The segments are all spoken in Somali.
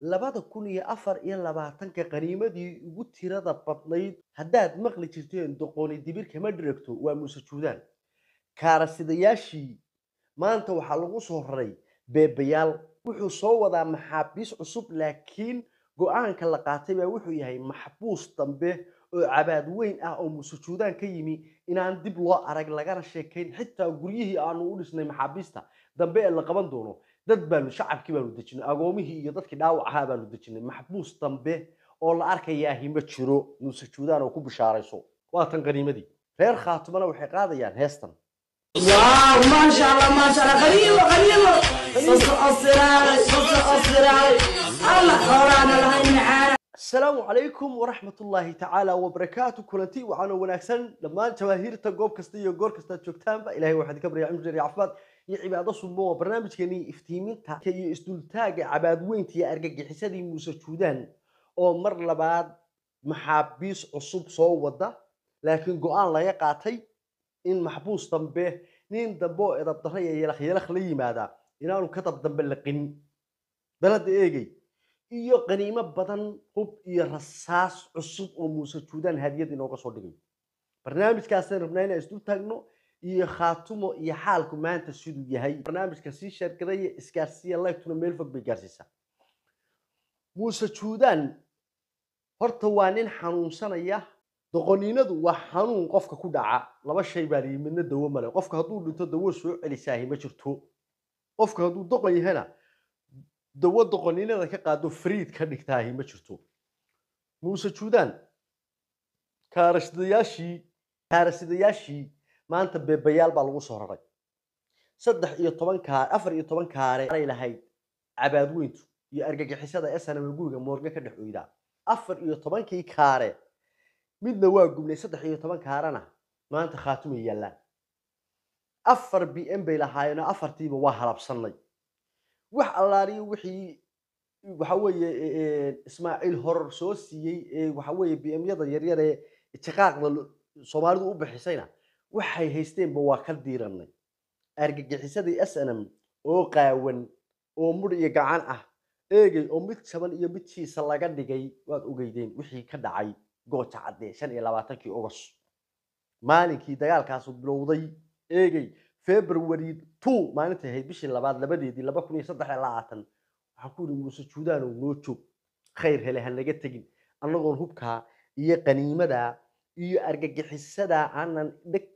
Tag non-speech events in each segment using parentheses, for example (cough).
labada kun iyo afar iyo labaatanka qaniimadii ugu tirada badnayd haddaad maqli jirteen doqooni dibir kama dhiragto waa muuse juudaan kaarasidayaashii maanta waxaa lagu soo raray beebayaal wuxuu soo wadaa maxaabiis cusub laakiin go-aanka la qaatay baa wuxuu yahay maxbuus dambe oo cabaad weyn ah oo muuse juudaan ka yimi inaan dib loo arag lagana sheekayn xitaa guryihii aanu u dhisnay maxaabiista dambe ee la qaban doono dad baanu shacabkii baanu dejinay agoomihii iyo dadkii dhaawac baanu dejinay maxbuus dambe oo la arkayaahi ma jiro nuusajuudaan oo ku bishaarayso waa tan qaniimadii reer khaatumana waxay qaadayaan heestan asalaamu calaykum waraxmat ullaahi tacaala wabarakaatu kulanti waxaana wanaagsan dhammaan jawaahiirta goob kasta iyo goor kastaad joogtaanba ilahay waxaad ka baryaa cimri caafimaad iyo cibaado subo oo iftiiminta iyo isdultaaga cabaadweynta iyo argagixisadii muuse juudaan oo mar labaad maxaabiis cusub soo wada laakiin go-aan laga qaatay in maxbuus dambe nin dambe oo ee yalakh yalakh la yimaadaa inaanu ka dab dambe liqin bal hadda eegey iyo qaniimo badan hub iyo rasaas cusub oo muuse juudaan hadiyad inooga soo dhigay barnaamijkaasaan rabnaa inaan isdul taagno iyo khaatumo iyo xaalku maanta siduu yahay barnaamijka sii sheergadaya isgaarsiiya leegtuna meel fog bay gaarsiisaa muuse juudaan horta waa nin xanuunsanaya doqoniinadu waa xanuun qofka ku dhaca laba shay baa liyi midna dawo male qofka hadduu dhinto dawo soo celisaahi ma jirto qofka hadduu doqon yahana dawo doqoniinada ka qaado fariid ka dhigtaahi ma jirto muuse juudaan kaarasidayaashii kaarasidayaashii maanta beebayaal baa lagu soo raray saddex iyo toban kaar afar iyo toban kaare anay lahayd cabaadweyntu iyo argagixisada esanama guriga moorge ka dhex oydaa afar iyo tobankii kaare midna waa gubnay saddex iyo toban kaarena maanta khaatumay yaallaan afar b m bay lahaayeenoo afartiiba waa halabsannay wax allaaliyo wixii waxa weeye e, e, ismaaciil horor soo siiyey ee waxa weeye b m yada yaryar ee jiqaaqda soomaalidu u bixisayna waxay haysteenba waa ka diirannay argagixisadii s n m oo qaawan oo mudh iyo gacan ah eegay oo mid jaban iyo mid jiisa laga dhigay waad ogeydeen wixii ka dhacay gooja caddee shan iyo labaatankii ogos maalinkii dagaalkaasu bilowday eegay february two maalinta ahayd bishii labaad labadeedii laba kun iyo saddex iyo labaatan waxaa ku yidhi muuse juudaanow noo joog khayr hele ha naga tegin annagoon hubkaa iyo qaniimadaa iyo argagixisada aanan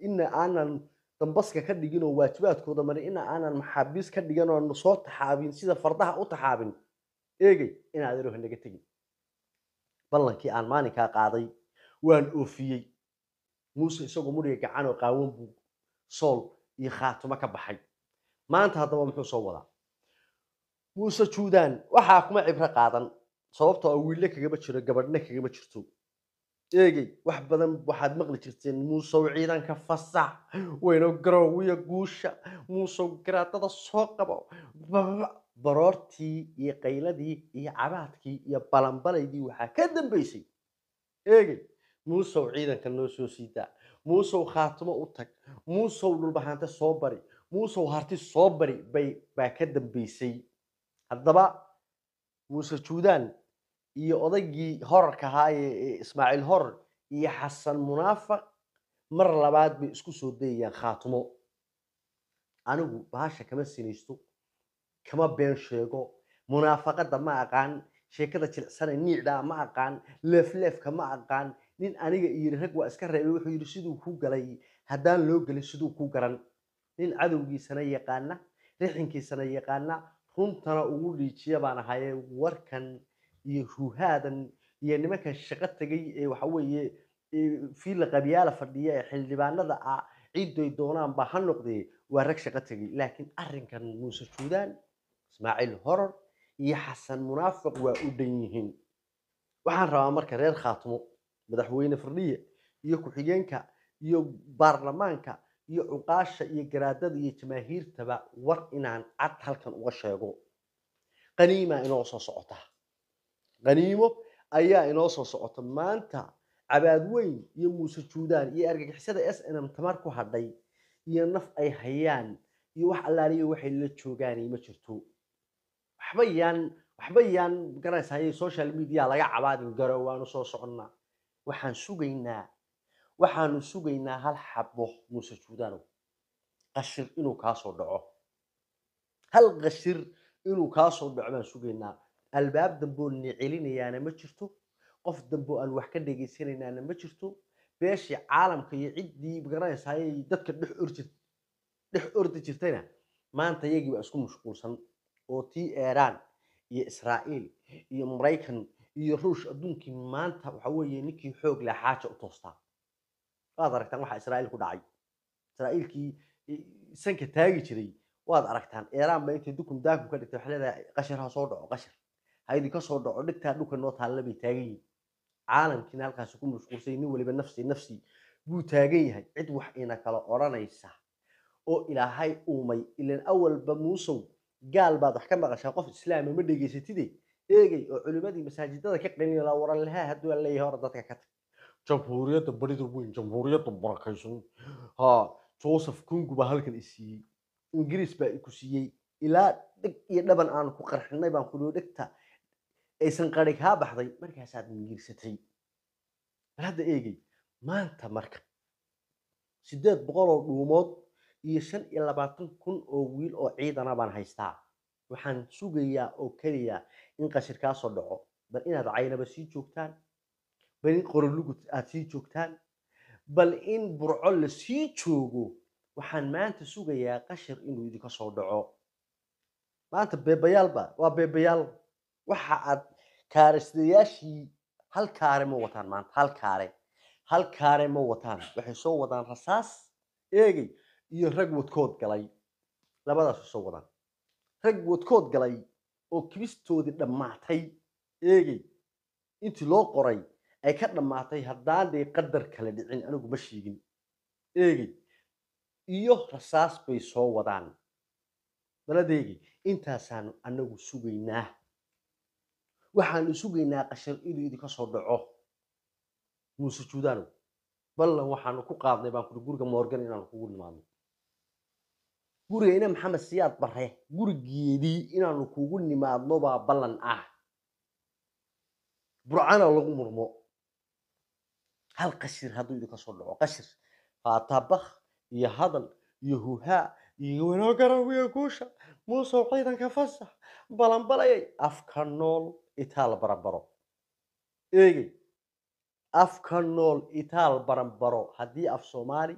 ina aanan dambaska ka dhigin oo waajibaadkooda marin ina aanan maxaabiis ka dhigan oo soo taxaabin sida fardaha u taxaabin eegay ina adeero hanaga tegin ballankii aan maalinkaa qaaday waan oofiyey muuse isagoo muriga gacan oo qaawan buu sool iyo khaatumo ka baxay maanta haddaba muxuu soo wadaa muuse juudaan waxaa kuma cibro qaadan sababtoo ah wiille kagama jiro gabadhna kagama jirto eegey wax badan waxaad maqli jirteen muusow ciidanka fasax weyno garowiya guusha muusow garaadada soo qabo baroortii iyo qayladii iyo cabaadkii iyo balanbalaydii waxaa ka dambaysay eegey muusow ciidanka noo soo siidaa muusow khaatimo u tag muusow dhulbahaante soo bari muusow harti soo bari bay baa ka dambaysay haddaba muuse juudaan iyo odaygii horarka ahaaye ee ismaaciil horar iyo xasan munaafaq mar labaad bay isku soo dayayaan khaatumo anigu bahasha kama sinaysto kama been sheego munaafaqadda ma aqaan sheekada jilicsana niicdaa ma aqaan leefleefka ma aqaan nin aniga iyiri rag waa iska reebay wuxuu yidhi siduu kuu galay haddaan loo gelin siduu kuu garan nin cadowgiisana yaqaana rixinkiisana yaqaana runtana ugu dhiijiya baan ahaye warkan iyo ruuhaadan iyo nimanka shaqo tegay ee waxa weeye fiila qabyaala fadhiya ee xildhibaanada ah ciiday doonaanba ha noqdee waa rag shaqo tegay laakiin arrinkan muuse juudaan ismaaciil horor iyo xasan munaafiq waa u dhan yihiin waxaan rabaa marka reer khaatmo madaxweyne firdhiye iyo ku-xigeenka iyo baarlamaanka iyo cuqaasha iyo garaadada iyo jamaahiirtaba war inaan cad halkan uga sheego qaniima inoo soo socota qaniimo ayaa inoo soo socota maanta cabaad weyn iyo muuse juudaan iyo argagixisada s n m tamar ku hadhay iyo naf ay hayaan iyo wax allaaliyo waxay la joogaani ma jirto waxba yaan waxba yaan social media laga cabaadin garo waanu soo soconnaa waxaan sugaynaa waxaanu sugaynaa hal xabo muuse juudano qashir inuu kaasoo dhaco hal qashir inuu kaasoo dhaco baan sugaynaa albaab damboo celinayaana ma jirto qof dambo aan wax ka dhegaysanaynaana ma jirto beeshii caalamka iyo ciddii garanaysa magaranaysaayay dadka dhex dhex ordi jirtayna maanta iyagii baa isku mashquulsan oo tii eraan iyo israa'iil iyo maraykan iyo ruush adduunkii maanta waxa weeye ninkii xoog leh xaaja u toostaa waad aragtaan waxa israa'iil ku dhacay israa'iilkii sanka taagi jiray waad aragtaan eeraan ba intay dukun daakun ka dhigtay waxay leedahay qashar ha soo dhaco qashar haydii kasoo dhaco dhigtaa dhulka noo taalla bay taagan yihin caalamkiina halkaasi ku mashquulsay nin waliba nafsi nafsi buu taagan yahay cid wax ina kala odhanaysa oo ilaahay uumay ilan awalba muusow gaal baad wax ka maqashaa qof islaama ma dhegeysatide eegay oo culimmadii masaajidada ka qaniila waralhaa hadduu aan leeyahay hore dadka ka tag jamhuuriyadda baridu weyn jamhuuriyadda barakaysan ha joseph kungu baa halkan isiiyey ingiriis baa ku siiyey ilaa dheg iyo dhaban aan ku qarxinay baan kulio dhegta aysan qari kaa baxday markaasaad migiirsatay bal hadda eegay maanta marka siddeed boqol oo dhuumood iyo shan iyo labaatan kun oo wiil oo ciidana baan haystaa waxaan sugayaa oo keliya in qashir kaa dhaco bal inaad caynaba sii joogtaan bal in qorolugud aad sii joogtaan bal in burco la sii joogo waxaan maanta sugayaa qashir inuu idinka soo dhaco maanta beebayaalba waa beebayaal waxa aad kaaristayaashii hal kaare ma wataan maanta hal kaare hal kaare ma wataan waxay soo wadaan rasaas eegay iyo rag wadkood galay labadaas soo wadaan rag wadkood galay oo kibistoodii dhammaatay eegay intii loo qoray ay ka dhammaatay haddaanay qadar kale dhicin anigu ma sheegin eegay iyo rasaas bay soo wadaan baladeegay intaasaanu anagu sugaynaa waxaanu sugaynaa qashar inuu idinka soo dhaco muuse juudaanow ballan waxaanu ku qaadnay baan kuri guriga morgan inaanu kugu nimaadno guriga maxamed siyaad bare gurigeedii inaanu kugu nimaadno baa ballan ah burcana lagu murmo hal qashir hadduu idinka soo dhaco qashir faatabakh iyo hadal iyo huhaa iyo wanoo garawiya guusha muusoo ciidanka fasax balanbalayay afka nool itaa la baranbaro eegey afka nool itaa baranbaro haddii af soomaali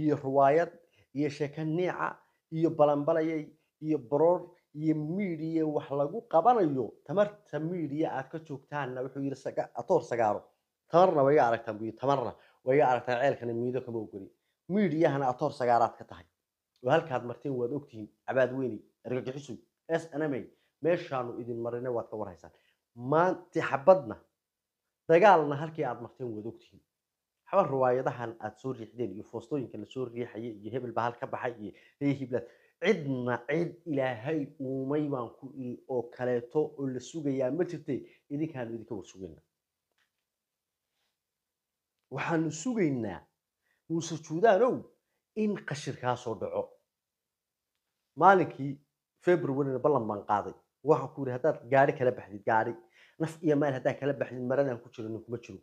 iyo ruwaayad iyo sheeke niica iyo balanbalayay iyo baroor iyo miidiya wax lagu qabanayo tamarta miidiya aad ka joogtaanna wuxuu yidhi atoor sagaaro tamarna waa iga aragtaa tamarna waa iga ceelkana miido kama ogoli miidiyahana atoor sagaaraad ka tahay oo halkaad marteen waad ogtihiin cabaad weyni argagixisuy snma meeshaanu idin marine waad ka warhaysaan maanti xabadna dagaalna halkii aad marteen waad ogtihiin waxba riwaayadahan aad soo riixdeen iyo foostooyinka lasoo soo riixaya iyo hebel bahal ka baxay iyo leeyhiblad cidna cid ilaahay uumay baan ku iri oo kaleeto oo la sugayaa ma jirtay idinkaanu idinka warsugayna waxaanu sugaynaa muuse juudaanow in qashirkaa soo dhaco maalinkii februarina ballan baan qaaday waxaan ku yidhi haddaad gaari kala baxdid gaari naf iyo maal haddaad kala baxdid maranaan ku jiro ninkuma jiro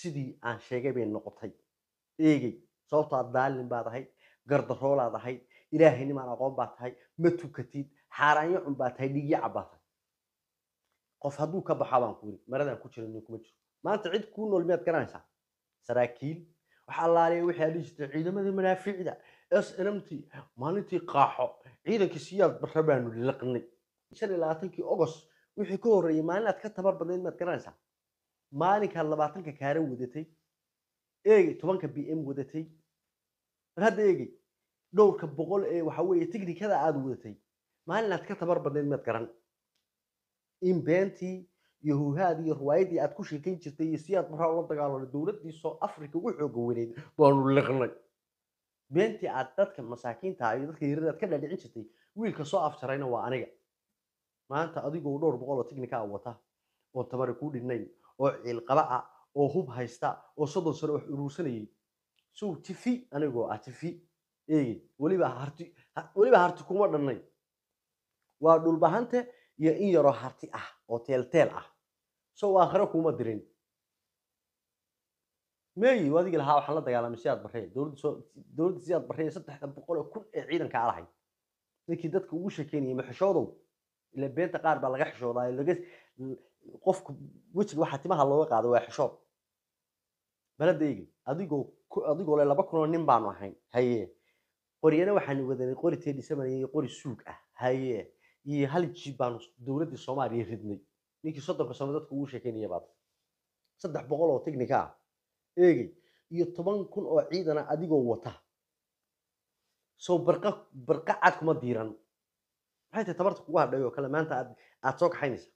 sidii aan sheegay bay noqotay eegey sababto aad ah daalin baad ahayd gardaroolaad ahayd ilaahay nimaan aqoon baa tahay ma tukatid xaaraanyo cun baa tahay dhigyacab baa tahay qof hadduu ka baxaa baan ku yidhi maradaan ku jiro ninkuma jiro maanta cid kuu nool miyaad garanaysaa saraakiil waxa allaaliya waxaa dhihi jirtay ciidamada manaaficda s nmt maalintii qaaxo ciidankii siyaad barra baanu laqnay shan iyo labaatankii ogost wixii ka horreeyey maalin aad ka tabar badnayd maad garanaysaa maalinkaad labaatanka kaara wadatay eegi tobanka b m wadatay bal hadda eegi dhowrka boqol ee waxa weeye tiknikada aad wadatay maalin aad ka tabar badnayd maad garan in beentii iyo huhaadii iyo riwaayaddii aad ku sheekayn jirtay iyo si aad markaa ula dagaalona dowladdii soo africa ugu xooga weynayd baanu liqnay beentii aad dadka masaakiinta ah iyo dadka yarada aad ka dhaadhicin jirtay wiilka soo afjarayna waa aniga maanta adigoo dhowr oo technica wata oo tabari kuu dhinnayn oo ciilqaba ah oo hub haysta oo soddon sano wax uruursanayay sow tifi anigoo ah tifi eegi weliba harti weliba harti kuma dhannay waa dhulbahante iyo in yaroo harti ah oo teelteel ah sow aakhiro kuma dirin meeyi waa adigi lahaa waxaan la dagaalamay si aad barrey dowladda si aad barrey boqol oo kun ee ciidanka alahay ah ninkii dadka ugu shekeynayay maxashoodow ila beenta qaar baa laga xishoodaa qofka wejiga waxaa timaha looga qaada waa xishoob baladaygi adigoo adigoo le laba kunoo nin baanu ahayn haye qoryana waxaan wadanay qori teedhisamanay iyo qori suug ah haye iyo hal jib baanu dowladdii soomaaliya ridnay ninkii soddonka sano dadku ugu sheekaynaya baad saddex boqol oo teknika ah eegey iyo toban kun oo ciidana adigoo wata soo barqa barqa cad kuma diiran maxay tabarta kugu hadhay oo kale maanta aad aad soo kaxaynaysa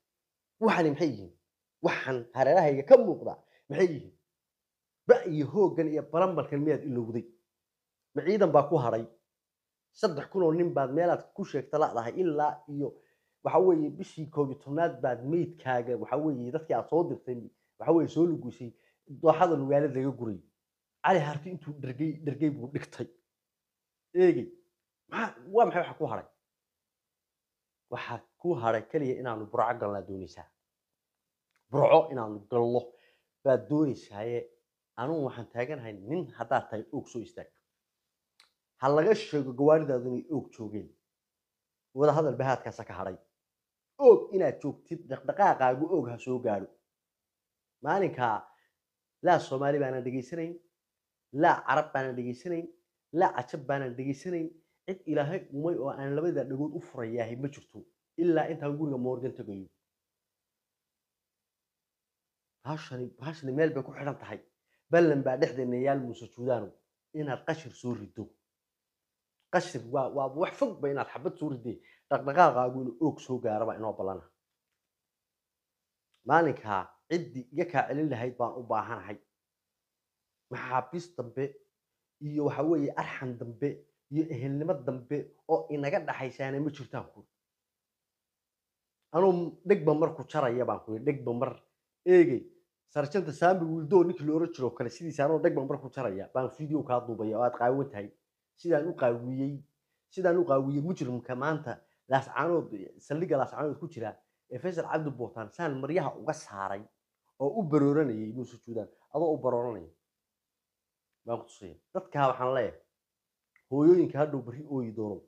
waxani maxay yihiin waxan hareerahayga ka muuqda maxay yihiin ba iyo hooggan iyo balambalkan miyaad ilowday ma ciidan baa ku haray saddex kun oo nin baad meelaad ku sheegta la'dahay ilaa iyo waxa weeye bishii koob iyo tobnaad baad meydkaaga waxa weeye dadkii aad soo dirtay waxa weeye soo luguysay dooxada lugaalad laga guray cali harti intuu dhergey dhergey buu dhigtay eegey maxaa waa maxay waxa ku hadhay waxaa ku haray keliya inaanu burco galnaa doonaysaa burco inaanu gallo baad doonaysaaye anugu waxaan taaganahay nin haddaad tahay oog soo istaag ha laga sheego gawaaridaadu inay oog joogeen wada hadal bahaadkaasa ka haday oog inaad joogtid dhaqdhaqaaqaagu oog ha soo gaado maalinkaa laa soomaali baanan dhegaysanayn laa carab baanan dhegaysanayn laa cajab baanan dhegaysanayn cid ilaahay umay oo aan labada dhagood u furayaahay ma jirto ilaa intaan guriga morgan tagayo hashani meel bay ku xidhan tahay ballan baa dhexdeena yaal muuse juudaano inaad qashir soo rido qashir waa waa wax fog ba inaad xabad soo ridee dhaqdhaqaaqaagu inuu oog soo gaaraba inoo ballana maalinkaa ciddii iga kaa celin lahayd baan u baahanahay maxaabiis dambe iyo waxa weeye arxan dambe iyo ehelnimo dambe oo inaga dhaxaysaana ma jirtaan ku anuu dhegba mar ku jaraya baan ku dhegba mar eegey sarjanta saambi wiildoo ninkii loola jiro kale sidiisa anuu dhegba mar ku jaraya baan video kaa duubaya oo aad qaawan tahay sidaan u qaawiyey sidaan u qaawiyey mujrimka maanta laascaanood saldhigga laascaanood ku jira ee faysal cabdi buurtaan saan maryaha uga saaray oo u barooranayay inuu sujuudaan adoo u barooranaya baan ku tusaya dadkaa waxaan leeyahay hooyooyinka hadhow berri ooyi doono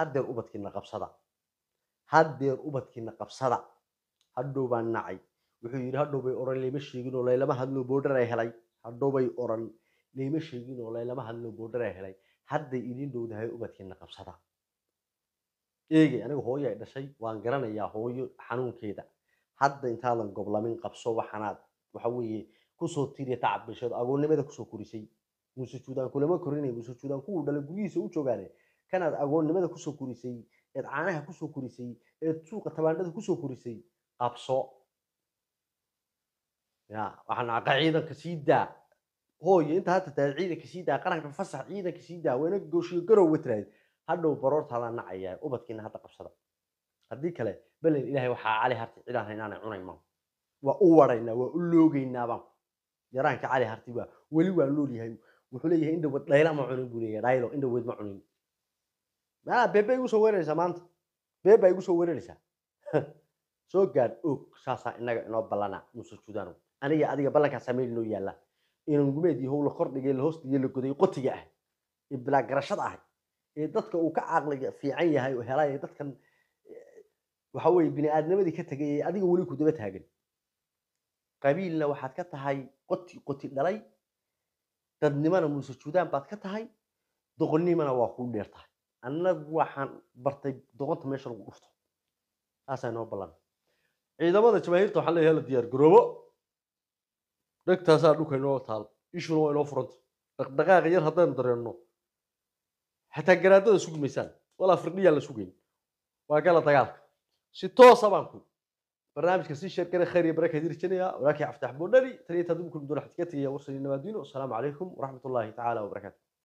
haddeer ubadkiina qabsada haddeer ubadkiina qabsada hadhow baa nacay wuxuu yidhi hadhow bay odhan layma sheeginoo laylama hadloo boodharaa helay hadhow bay odhan layma sheeginoo laylama hadloo boodharaa helay hadday idin dhowdahay ubadkiina qabsada eegay aniga hooyo ay dhashay waan garanayaa hooyo xanuunkeeda hadda intaadan goblamin qabso waxanaad waxa weeye kusoo tiriya tacab bulshada agoonnimada kusoo korisay muuse juudaan kulama korinay muuse juudaan kuwuu guryihiisa u joogaane kanaad agoonnimada kusoo korisay eed caanaha kusoo korisay eed suuqa tabaandhada kusoo korisay qabso ya waxaa naqa ciidanka sii daa hooyo inta hadda tahay ciidanka sii daa qaranka fasax ciidanka sii daa wayna gooshiyo garow watrayd hadhow baroortaadaa nacaya ubadkiina hadda qabsada haddii kale belen ilaahay waxaa cali harti cidaan haynaana cunaymaa waa u waraynaa waa u loogaynaa baan yaraanka cali harti baa weli waan nool yahay wuxuu leeyahay indhawad dhayla ma cunin buu leeyahay dhaylo indhawad ma cunin maa beebe igu soo weeraraysaa maanta beebaa igu soo weeraraysaa (laughs) soo gaad og saasaa innaga inoo ballana muuse juudano aniga adiga ballankaa sameyn inoo yaalla inan gumeed iyo howla kordhigay la hoosdhigay la goday qotiga ah ee bilaa garashada ah ee dadka uu ka caqliga fiican yahay oo helaya dadkan eh, waxa weeye bini'aadnimadii ka tegay ee adiga weli ku daba taagan qabiilna waxaad ka tahay qoti qoti dhalay dadnimana musujuudaan baad ka tahay doqonnimana waa kuu dheer tahay annagu waxaan bartay doqonta meesha lagu dhufto taasaa noo ballan ciidamada jamaahiirta waxaan leeyahay la diyaar garoobo dhegtaasaa dhulka inoo taal ishuna waa inoo furanta dhaqdhaqaaq yar haddaynu dareenno xataa garaadada sugmaysaan walaa firdhiyaa la sugayn waa gala dagaalka si toosa ah baan ku barnaamijka sii sheerkana khayr iyo baraka idin rajinaya walaakii aftax buudhani tan iyo taad umikun doon xadka tegaya warsan iyo calaykum waraxmat tacaala wabarakaatu